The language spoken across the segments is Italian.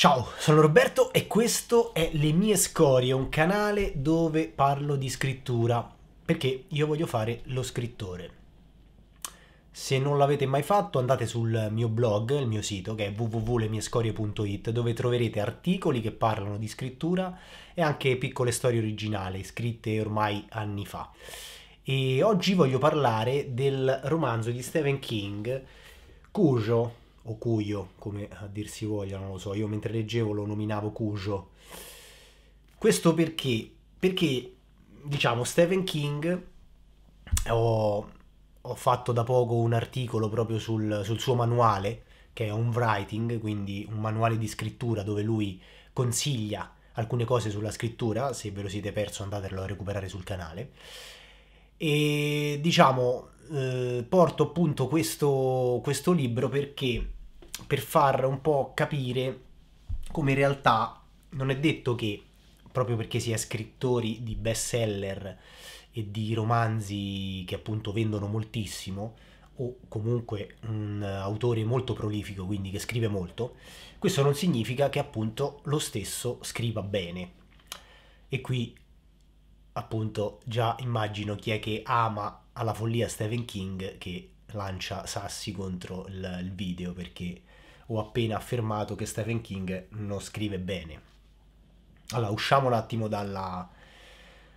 Ciao, sono Roberto e questo è Le mie scorie, un canale dove parlo di scrittura, perché io voglio fare lo scrittore. Se non l'avete mai fatto andate sul mio blog, il mio sito che è www.lemiescorie.it dove troverete articoli che parlano di scrittura e anche piccole storie originali scritte ormai anni fa. E oggi voglio parlare del romanzo di Stephen King Cujo o Cuyo, come a dir si voglia, non lo so, io mentre leggevo lo nominavo Cujo. Questo perché? Perché, diciamo, Stephen King, eh, ho, ho fatto da poco un articolo proprio sul, sul suo manuale, che è un writing, quindi un manuale di scrittura dove lui consiglia alcune cose sulla scrittura, se ve lo siete perso andatelo a recuperare sul canale e diciamo eh, porto appunto questo, questo libro perché per far un po' capire come in realtà non è detto che proprio perché si è scrittori di best seller e di romanzi che appunto vendono moltissimo o comunque un autore molto prolifico, quindi che scrive molto, questo non significa che appunto lo stesso scriva bene. E qui appunto già immagino chi è che ama alla follia Stephen King che lancia sassi contro il, il video perché ho appena affermato che Stephen King non scrive bene. Allora, usciamo un attimo dalla,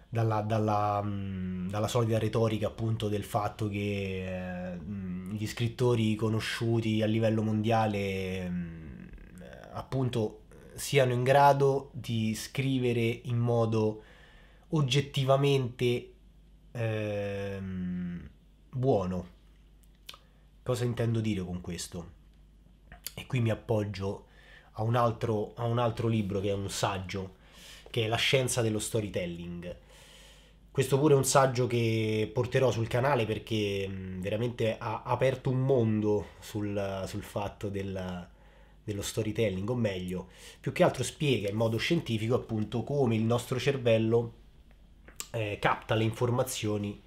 dalla, dalla, mm, dalla solida retorica appunto del fatto che eh, gli scrittori conosciuti a livello mondiale eh, appunto siano in grado di scrivere in modo oggettivamente ehm, buono. Cosa intendo dire con questo? E qui mi appoggio a un, altro, a un altro libro che è un saggio, che è La scienza dello storytelling. Questo pure è un saggio che porterò sul canale perché mm, veramente ha aperto un mondo sul, sul fatto del, dello storytelling, o meglio, più che altro spiega in modo scientifico appunto come il nostro cervello eh, capta le informazioni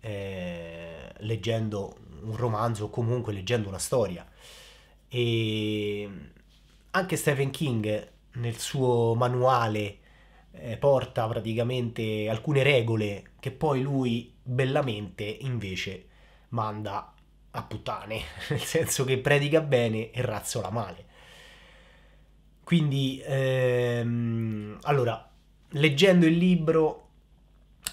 eh, leggendo un romanzo o comunque leggendo una storia. E mm, anche Stephen King nel suo manuale eh, porta praticamente alcune regole che poi lui bellamente invece manda a puttane, nel senso che predica bene e razzola male. Quindi, ehm, allora, leggendo il libro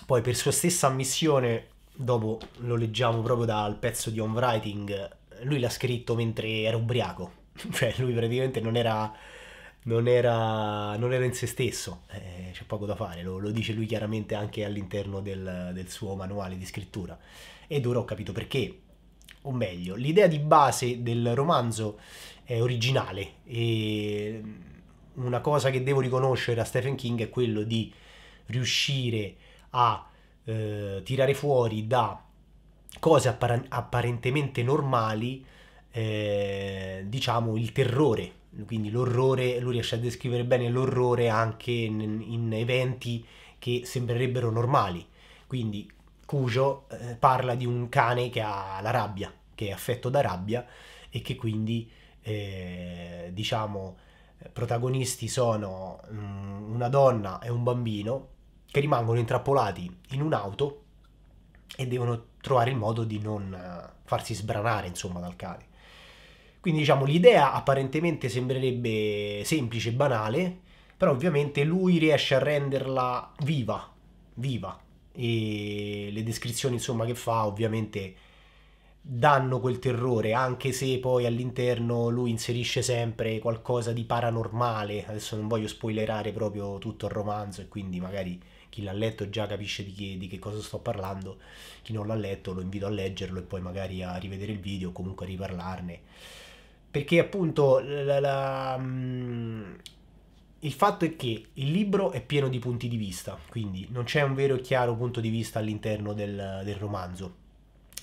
poi per sua stessa ammissione, dopo lo leggiamo proprio dal pezzo di home writing, lui l'ha scritto mentre era ubriaco, cioè lui praticamente non era, non era, non era in se stesso, eh, c'è poco da fare, lo, lo, dice lui chiaramente anche all'interno del, del suo manuale di scrittura. Ed ora ho capito perché, o meglio, l'idea di base del romanzo è originale e una cosa che devo riconoscere a Stephen King è quello di riuscire a a eh, tirare fuori da cose appar- apparentemente normali, eh, diciamo, il terrore. Quindi l'orrore, lui riesce a descrivere bene l'orrore anche in, in eventi che sembrerebbero normali. Quindi Cujo eh, parla di un cane che ha la rabbia, che è affetto da rabbia e che quindi, eh, diciamo, protagonisti sono mh, mm, una donna e un bambino che rimangono intrappolati in un'auto e devono trovare il modo di non eh, farsi sbranare, insomma, dal cane. Quindi diciamo l'idea apparentemente sembrerebbe semplice e banale, però ovviamente lui riesce a renderla viva, viva. E le descrizioni insomma che fa ovviamente danno quel terrore, anche se poi all'interno lui inserisce sempre qualcosa di paranormale. Adesso non voglio spoilerare proprio tutto il romanzo e quindi magari chi l'ha letto già capisce di che, di che, cosa sto parlando, chi non l'ha letto lo invito a leggerlo e poi magari a rivedere il video o comunque a riparlarne. Perché appunto la, la, mm, il fatto è che il libro è pieno di punti di vista, quindi non c'è un vero e chiaro punto di vista all'interno del, del romanzo.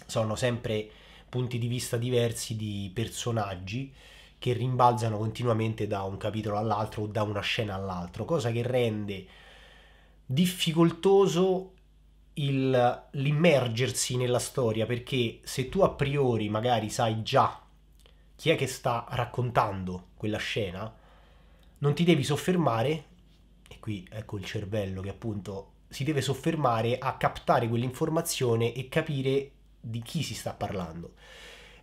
Sono sempre punti di vista diversi di personaggi che rimbalzano continuamente da un capitolo all'altro o da una scena all'altro, cosa che rende difficoltoso il, l'immergersi nella storia perché se tu a priori magari sai già chi è che sta raccontando quella scena, non ti devi soffermare, e qui ecco il cervello che appunto si deve soffermare a captare quell'informazione e capire di chi si sta parlando.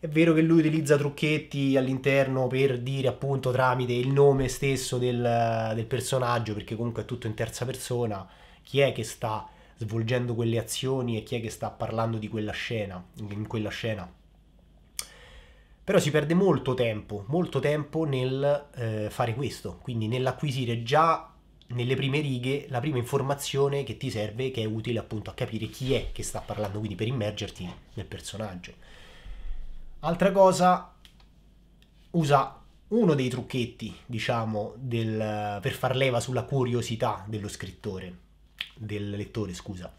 È vero che lui utilizza trucchetti all'interno per dire appunto tramite il nome stesso del, del, personaggio, perché comunque è tutto in terza persona, chi è che sta svolgendo quelle azioni e chi è che sta parlando di quella scena, in quella scena. Però si perde molto tempo, molto tempo nel eh, fare questo, quindi nell'acquisire già nelle prime righe la prima informazione che ti serve, che è utile appunto a capire chi è che sta parlando, quindi per immergerti nel personaggio. Altra cosa, usa uno dei trucchetti, diciamo, del, per far leva sulla curiosità dello scrittore, del lettore, scusa.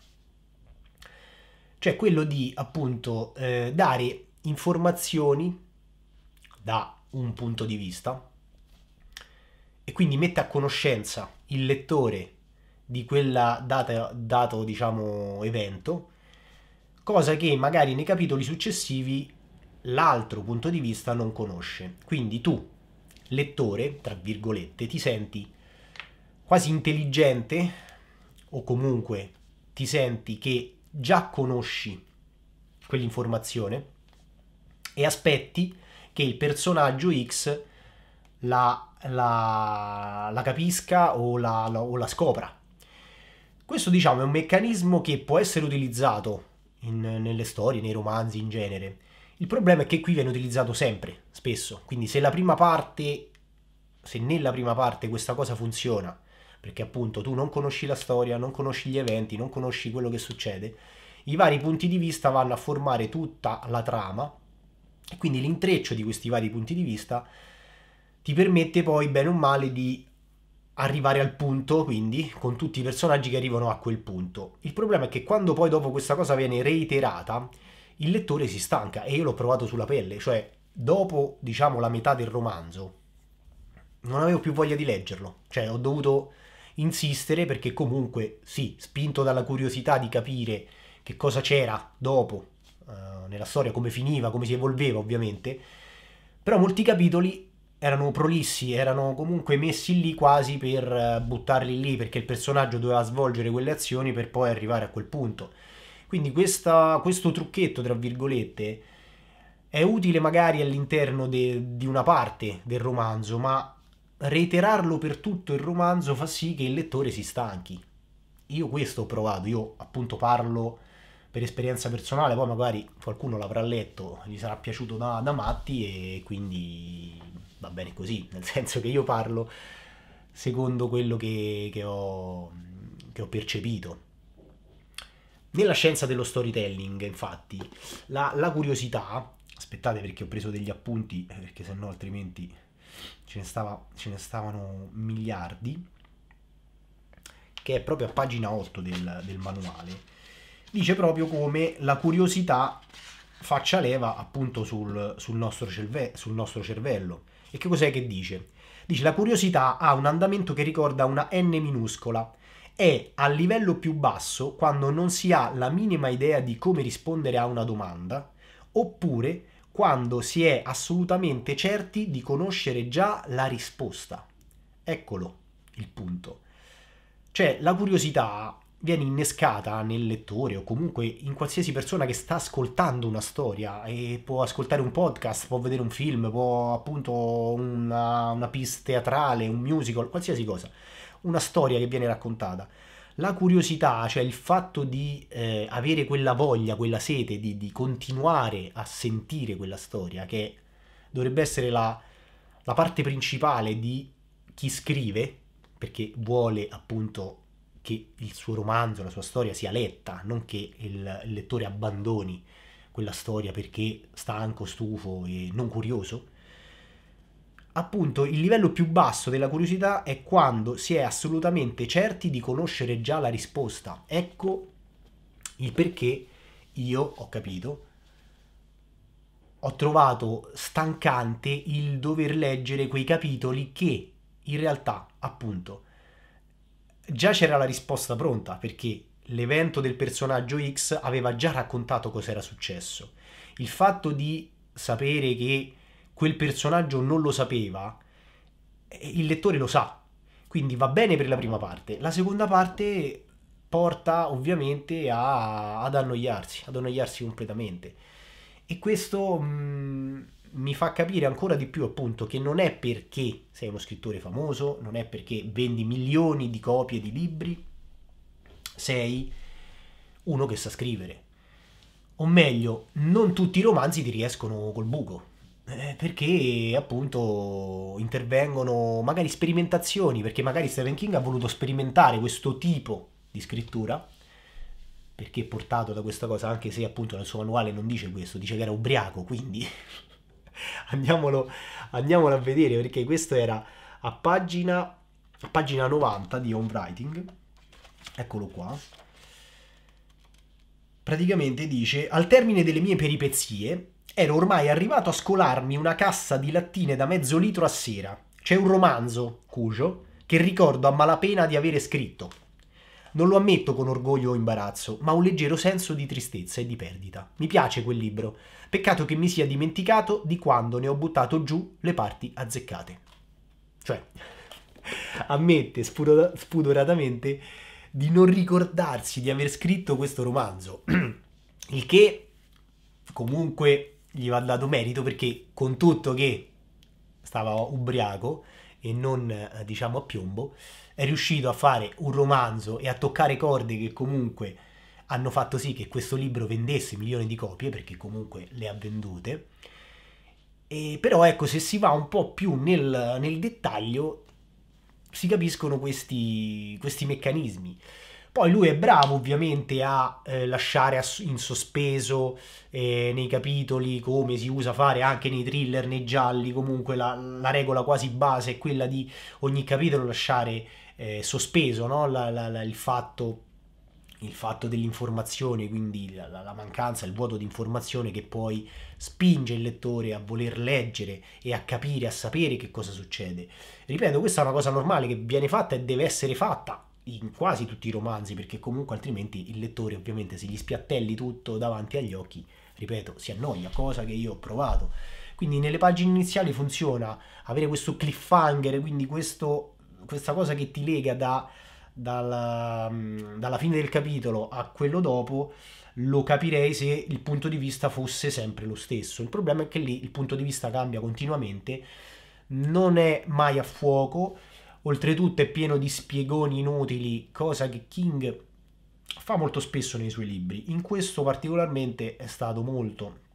Cioè quello di, appunto, eh, dare informazioni da un punto di vista e quindi mette a conoscenza il lettore di quella data, dato, diciamo, evento, cosa che magari nei capitoli successivi l'altro punto di vista non conosce. Quindi tu, lettore, tra virgolette, ti senti quasi intelligente o comunque ti senti che già conosci quell'informazione e aspetti che il personaggio X la, la, la capisca o la, la, o la scopra. Questo diciamo è un meccanismo che può essere utilizzato in, nelle storie, nei romanzi in genere, il problema è che qui viene utilizzato sempre, spesso, quindi se la prima parte, se nella prima parte questa cosa funziona, perché appunto tu non conosci la storia, non conosci gli eventi, non conosci quello che succede, i vari punti di vista vanno a formare tutta la trama e quindi l'intreccio di questi vari punti di vista ti permette poi bene o male di arrivare al punto, quindi con tutti i personaggi che arrivano a quel punto. Il problema è che quando poi dopo questa cosa viene reiterata, il lettore si stanca e io l'ho provato sulla pelle, cioè dopo diciamo la metà del romanzo non avevo più voglia di leggerlo, cioè ho dovuto insistere perché comunque sì, spinto dalla curiosità di capire che cosa c'era dopo eh, nella storia, come finiva, come si evolveva ovviamente, però molti capitoli erano prolissi, erano comunque messi lì quasi per eh, buttarli lì perché il personaggio doveva svolgere quelle azioni per poi arrivare a quel punto quindi questa, questo trucchetto, tra virgolette, è utile magari all'interno de, di una parte del romanzo, ma reiterarlo per tutto il romanzo fa sì che il lettore si stanchi. Io questo ho provato, io appunto parlo per esperienza personale, poi magari qualcuno l'avrà letto, gli sarà piaciuto da, da matti e quindi va bene così, nel senso che io parlo secondo quello che, che, ho, che ho percepito. Nella scienza dello storytelling, infatti, la, la curiosità, aspettate perché ho preso degli appunti, eh, perché sennò altrimenti ce ne, stava, ce ne stavano miliardi, che è proprio a pagina 8 del, del manuale, dice proprio come la curiosità faccia leva appunto sul, sul, nostro cerve- sul nostro cervello. E che cos'è che dice? Dice la curiosità ha un andamento che ricorda una n minuscola è al livello più basso quando non si ha la minima idea di come rispondere a una domanda, oppure quando si è assolutamente certi di conoscere già la risposta. Eccolo il punto. Cioè la curiosità viene innescata nel lettore o comunque in qualsiasi persona che sta ascoltando una storia e può ascoltare un podcast, può vedere un film, può appunto una, una pista teatrale, un musical, qualsiasi cosa una storia che viene raccontata. La curiosità, cioè il fatto di eh, avere quella voglia, quella sete di, di, continuare a sentire quella storia, che dovrebbe essere la, la parte principale di chi scrive, perché vuole appunto che il suo romanzo, la sua storia sia letta, non che il lettore abbandoni quella storia perché stanco, stufo e non curioso Appunto, il livello più basso della curiosità è quando si è assolutamente certi di conoscere già la risposta. Ecco il perché io ho capito, ho trovato stancante il dover leggere quei capitoli che in realtà, appunto, già c'era la risposta pronta perché l'evento del personaggio X aveva già raccontato cosa era successo. Il fatto di sapere che quel personaggio non lo sapeva, il lettore lo sa. Quindi va bene per la prima parte. La seconda parte porta ovviamente a, ad annoiarsi, ad annoiarsi completamente. E questo mh, mm, mi fa capire ancora di più appunto che non è perché sei uno scrittore famoso, non è perché vendi milioni di copie di libri, sei uno che sa scrivere. O meglio, non tutti i romanzi ti riescono col buco eh, perché appunto intervengono magari sperimentazioni, perché magari Stephen King ha voluto sperimentare questo tipo di scrittura, perché è portato da questa cosa, anche se appunto nel suo manuale non dice questo, dice che era ubriaco, quindi andiamolo, andiamolo a vedere, perché questo era a pagina, a pagina 90 di Home Writing, eccolo qua, praticamente dice, al termine delle mie peripezie, ero ormai arrivato a scolarmi una cassa di lattine da mezzo litro a sera. C'è un romanzo, Cujo, che ricordo a malapena di avere scritto. Non lo ammetto con orgoglio o imbarazzo, ma un leggero senso di tristezza e di perdita. Mi piace quel libro, peccato che mi sia dimenticato di quando ne ho buttato giù le parti azzeccate. Cioè, ammette spudoratamente di non ricordarsi di aver scritto questo romanzo, il che comunque gli va dato merito perché con tutto che stava ubriaco e non eh, diciamo a piombo, è riuscito a fare un romanzo e a toccare corde che comunque hanno fatto sì che questo libro vendesse milioni di copie perché comunque le ha vendute. E però ecco, se si va un po' più nel, nel dettaglio si capiscono questi, questi meccanismi. Poi lui è bravo ovviamente a eh, lasciare in sospeso eh, nei capitoli come si usa fare anche nei thriller, nei gialli, comunque la, la regola quasi base è quella di ogni capitolo lasciare eh, sospeso no? la, la, il fatto il fatto dell'informazione, quindi la, la, mancanza, il vuoto di informazione che poi spinge il lettore a voler leggere e a capire, a sapere che cosa succede. Ripeto, questa è una cosa normale che viene fatta e deve essere fatta in quasi tutti i romanzi, perché comunque altrimenti il lettore ovviamente se gli spiattelli tutto davanti agli occhi, ripeto, si annoia, cosa che io ho provato. Quindi nelle pagine iniziali funziona avere questo cliffhanger, quindi questo, questa cosa che ti lega da, dalla, dalla fine del capitolo a quello dopo, lo capirei se il punto di vista fosse sempre lo stesso. Il problema è che lì il punto di vista cambia continuamente, non è mai a fuoco Oltretutto è pieno di spiegoni inutili, cosa che King fa molto spesso nei suoi libri. In questo particolarmente è stato molto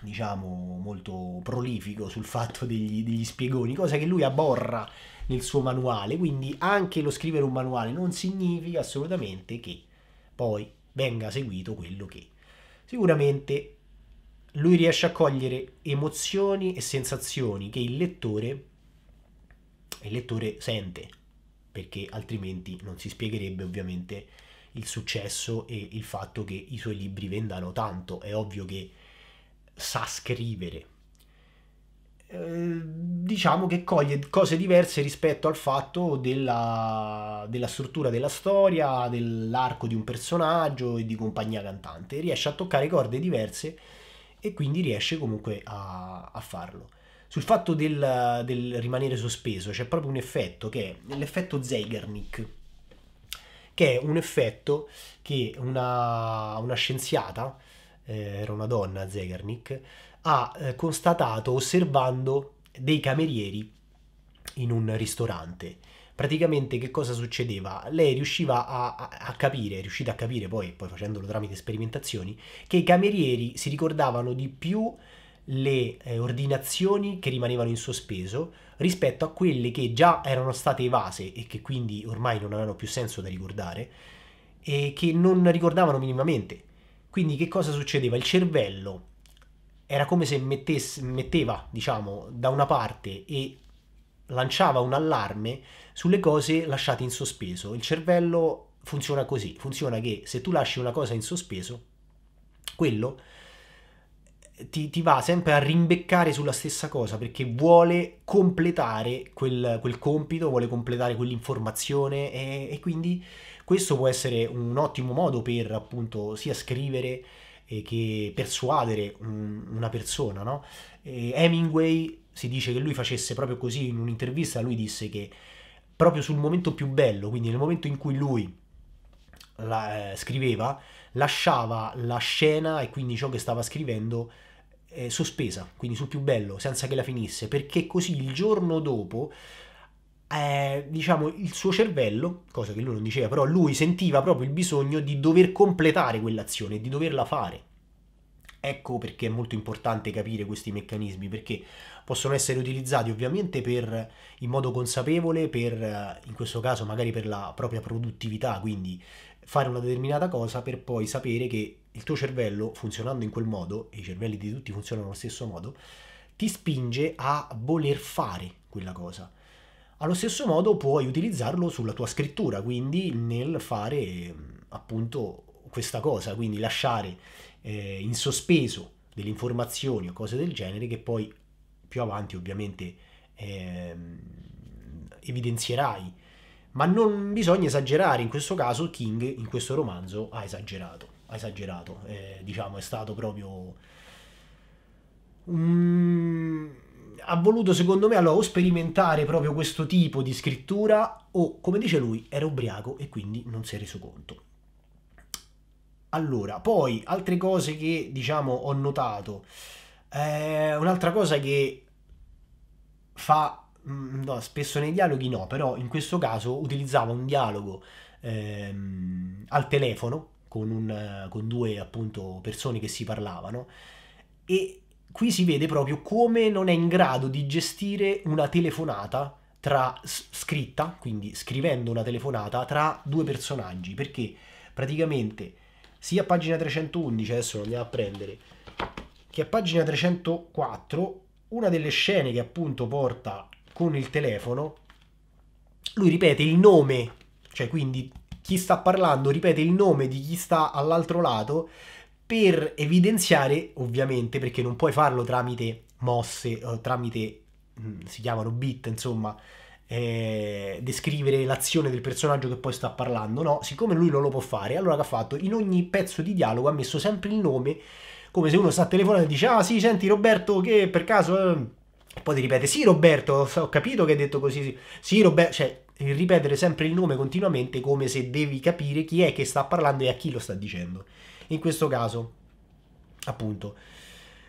diciamo molto prolifico sul fatto degli, degli spiegoni, cosa che lui aborra nel suo manuale, quindi anche lo scrivere un manuale non significa assolutamente che poi venga seguito quello che sicuramente lui riesce a cogliere emozioni e sensazioni che il lettore il lettore sente, perché altrimenti non si spiegherebbe ovviamente il successo e il fatto che i suoi libri vendano tanto. È ovvio che sa scrivere. Eh, diciamo che coglie cose diverse rispetto al fatto della, della struttura della storia, dell'arco di un personaggio e di compagnia cantante. Riesce a toccare corde diverse e quindi riesce comunque a, a farlo sul fatto del, del rimanere sospeso c'è proprio un effetto che è l'effetto Zeigarnik, che è un effetto che una, una scienziata, eh, era una donna Zeigarnik, ha eh, constatato osservando dei camerieri in un ristorante. Praticamente che cosa succedeva? Lei riusciva a, a, a capire, riuscita a capire poi, poi facendolo tramite sperimentazioni, che i camerieri si ricordavano di più le eh, ordinazioni che rimanevano in sospeso rispetto a quelle che già erano state evase e che quindi ormai non avevano più senso da ricordare e che non ricordavano minimamente. Quindi che cosa succedeva? Il cervello era come se mettesse, metteva, diciamo, da una parte e lanciava un allarme sulle cose lasciate in sospeso. Il cervello funziona così, funziona che se tu lasci una cosa in sospeso, quello ti, ti, va sempre a rimbeccare sulla stessa cosa perché vuole completare quel, quel compito, vuole completare quell'informazione e, e, quindi questo può essere un ottimo modo per appunto sia scrivere eh, che persuadere un, una persona. No? Hemingway si dice che lui facesse proprio così in un'intervista, lui disse che proprio sul momento più bello, quindi nel momento in cui lui la, eh, scriveva, lasciava la scena e quindi ciò che stava scrivendo eh, sospesa, quindi sul più bello, senza che la finisse, perché così il giorno dopo eh, diciamo, il suo cervello, cosa che lui non diceva, però lui sentiva proprio il bisogno di dover completare quell'azione, di doverla fare. Ecco perché è molto importante capire questi meccanismi, perché possono essere utilizzati ovviamente per, in modo consapevole, per, eh, in questo caso magari per la propria produttività, quindi fare una determinata cosa per poi sapere che il tuo cervello funzionando in quel modo, e i cervelli di tutti funzionano allo stesso modo, ti spinge a voler fare quella cosa. Allo stesso modo puoi utilizzarlo sulla tua scrittura, quindi nel fare appunto questa cosa, quindi lasciare eh, in sospeso delle informazioni o cose del genere che poi più avanti ovviamente eh, evidenzierai. Ma non bisogna esagerare, in questo caso King in questo romanzo ha esagerato ha esagerato, eh, diciamo, è stato proprio... Mm, ha voluto secondo me allora o sperimentare proprio questo tipo di scrittura o come dice lui era ubriaco e quindi non si è reso conto. Allora, poi altre cose che diciamo ho notato, eh, un'altra cosa che fa, mm, no, spesso nei dialoghi no, però in questo caso utilizzava un dialogo ehm, al telefono con, un, eh, con due appunto persone che si parlavano e qui si vede proprio come non è in grado di gestire una telefonata tra scritta, quindi scrivendo una telefonata tra due personaggi, perché praticamente sia a pagina 311, adesso lo andiamo a prendere, che a pagina 304, una delle scene che appunto porta con il telefono, lui ripete il nome, cioè quindi chi sta parlando ripete il nome di chi sta all'altro lato per evidenziare, ovviamente, perché non puoi farlo tramite mosse, o eh, tramite, mm, si chiamano bit, insomma, eh, descrivere l'azione del personaggio che poi sta parlando, no? Siccome lui non lo può fare, allora che ha fatto? In ogni pezzo di dialogo ha messo sempre il nome, come se uno sta telefonando e dice, ah sì, senti Roberto, che per caso... Eh, poi ti ripete, sì Roberto, ho capito che hai detto così, sì, sì Roberto, cioè ripetere sempre il nome continuamente come se devi capire chi è che sta parlando e a chi lo sta dicendo. In questo caso, appunto,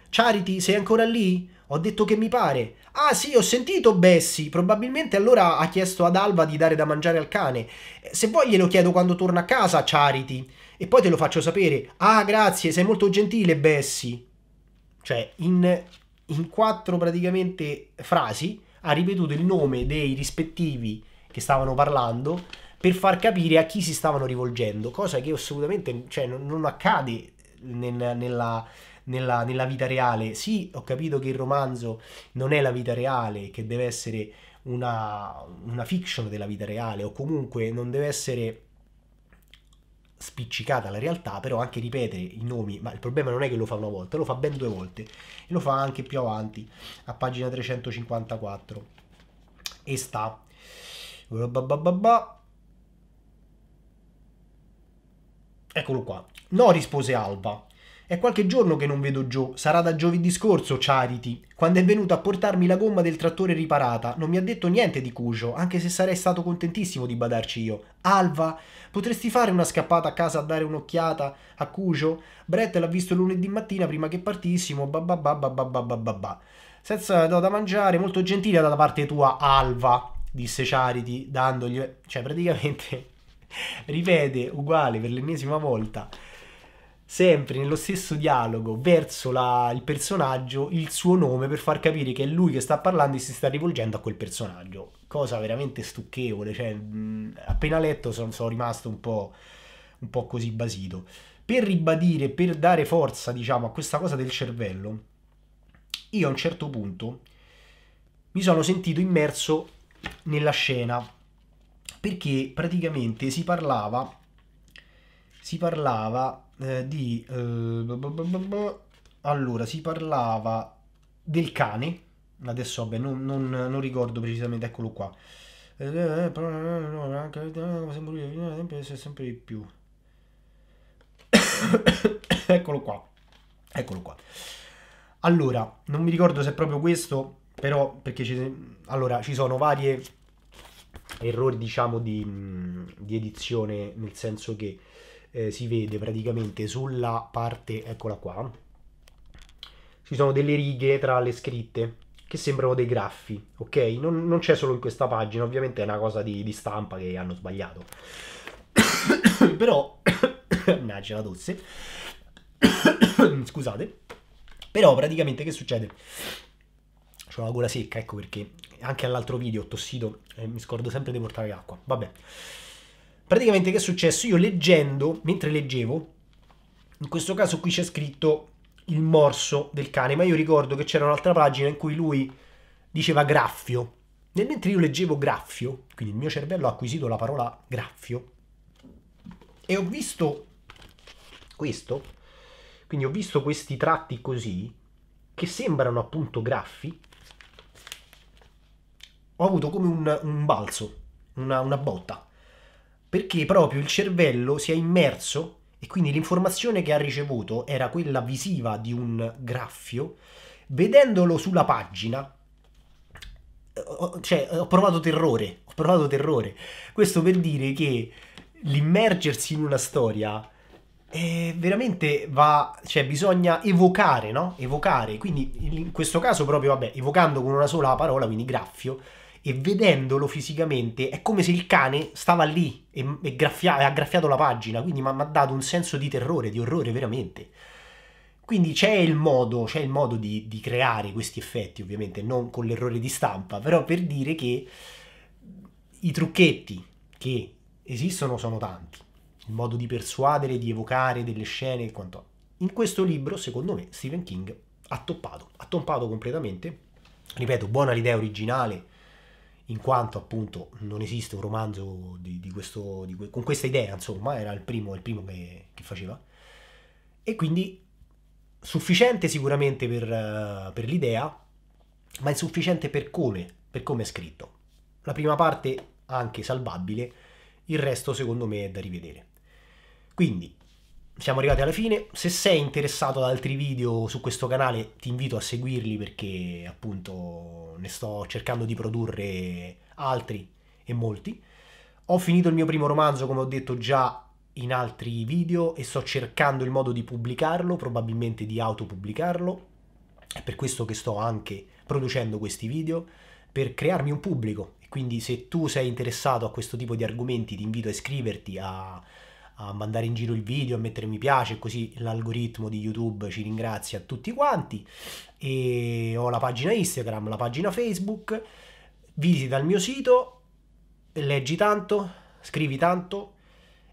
Charity, sei ancora lì? Ho detto che mi pare. Ah sì, ho sentito Bessie. Probabilmente allora ha chiesto ad Alva di dare da mangiare al cane. Eh, se vuoi glielo chiedo quando torno a casa, Charity. E poi te lo faccio sapere. Ah, grazie, sei molto gentile, Bessie. Cioè, in, in quattro praticamente frasi ha ripetuto il nome dei rispettivi che stavano parlando per far capire a chi si stavano rivolgendo, cosa che assolutamente cioè, non, non, accade nel, nella, nella, nella vita reale. Sì, ho capito che il romanzo non è la vita reale, che deve essere una, una, fiction della vita reale o comunque non deve essere spiccicata la realtà, però anche ripetere i nomi, ma il problema non è che lo fa una volta, lo fa ben due volte e lo fa anche più avanti a pagina 354 e sta Eccolo qua. No, rispose Alba. È qualche giorno che non vedo Joe, sarà da giovedì scorso, Charity. Quando è venuto a portarmi la gomma del trattore riparata, non mi ha detto niente di Cujo, anche se sarei stato contentissimo di badarci io. Alva, potresti fare una scappata a casa a dare un'occhiata a Cujo? Brett l'ha visto lunedì mattina prima che partissimo, bababababababababà. Senza da mangiare, molto gentile da parte tua, Alva disse Charity, dandogli... Cioè, praticamente ripete uguale per l'ennesima volta, sempre nello stesso dialogo, verso la, il personaggio, il suo nome per far capire che è lui che sta parlando e si sta rivolgendo a quel personaggio. Cosa veramente stucchevole, cioè, mh, appena letto sono, sono rimasto un po', un po' così basito. Per ribadire, per dare forza, diciamo, a questa cosa del cervello, io a un certo punto mi sono sentito immerso nella scena perché praticamente si parlava si parlava eh, di eh, allora si parlava del cane adesso vabbè non, non, non ricordo precisamente eccolo qua eh, sempre di più eccolo qua eccolo qua allora non mi ricordo se è proprio questo però perché ci, allora, ci sono varie errori diciamo di, di edizione nel senso che eh, si vede praticamente sulla parte eccola qua ci sono delle righe tra le scritte che sembrano dei graffi ok non, non c'è solo in questa pagina ovviamente è una cosa di, di stampa che hanno sbagliato però mannaggia la tosse scusate però praticamente che succede C'ho la gola secca, ecco perché anche all'altro video ho tossito e eh, mi scordo sempre di portare acqua. Vabbè. Praticamente che è successo? Io leggendo, mentre leggevo, in questo caso qui c'è scritto il morso del cane, ma io ricordo che c'era un'altra pagina in cui lui diceva graffio. Nel mentre io leggevo graffio, quindi il mio cervello ha acquisito la parola graffio, e ho visto questo, quindi ho visto questi tratti così, che sembrano appunto graffi, ho avuto come un, un balzo, una, una botta, perché proprio il cervello si è immerso e quindi l'informazione che ha ricevuto era quella visiva di un graffio, vedendolo sulla pagina, eh, cioè eh, ho provato terrore, ho provato terrore. Questo per dire che l'immergersi in una storia è eh, veramente va, cioè bisogna evocare, no? Evocare, quindi in questo caso proprio, vabbè, evocando con una sola parola, quindi graffio, e vedendolo fisicamente è come se il cane stava lì e, e, graffia, e ha graffiato la pagina, quindi mi ha dato un senso di terrore, di orrore veramente. Quindi c'è il modo, c'è il modo di, di, creare questi effetti, ovviamente, non con l'errore di stampa, però per dire che i trucchetti che esistono sono tanti. Il modo di persuadere, di evocare delle scene e quant'altro. In questo libro, secondo me, Stephen King ha toppato, ha toppato completamente. Ripeto, buona l'idea originale, in quanto appunto non esiste un romanzo di, di questo, di con questa idea, insomma, era il primo, il primo che, che, faceva. E quindi sufficiente sicuramente per, per l'idea, ma insufficiente per come, per come è scritto. La prima parte anche salvabile, il resto secondo me è da rivedere. Quindi siamo arrivati alla fine, se sei interessato ad altri video su questo canale ti invito a seguirli perché appunto ne sto cercando di produrre altri e molti. Ho finito il mio primo romanzo, come ho detto già in altri video, e sto cercando il modo di pubblicarlo, probabilmente di autopubblicarlo. È per questo che sto anche producendo questi video, per crearmi un pubblico. Quindi se tu sei interessato a questo tipo di argomenti ti invito a iscriverti a a mandare in giro il video, a mettere mi piace, così l'algoritmo di YouTube ci ringrazia tutti quanti. E ho la pagina Instagram, la pagina Facebook, visita il mio sito, leggi tanto, scrivi tanto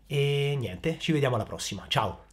e niente, ci vediamo alla prossima. Ciao!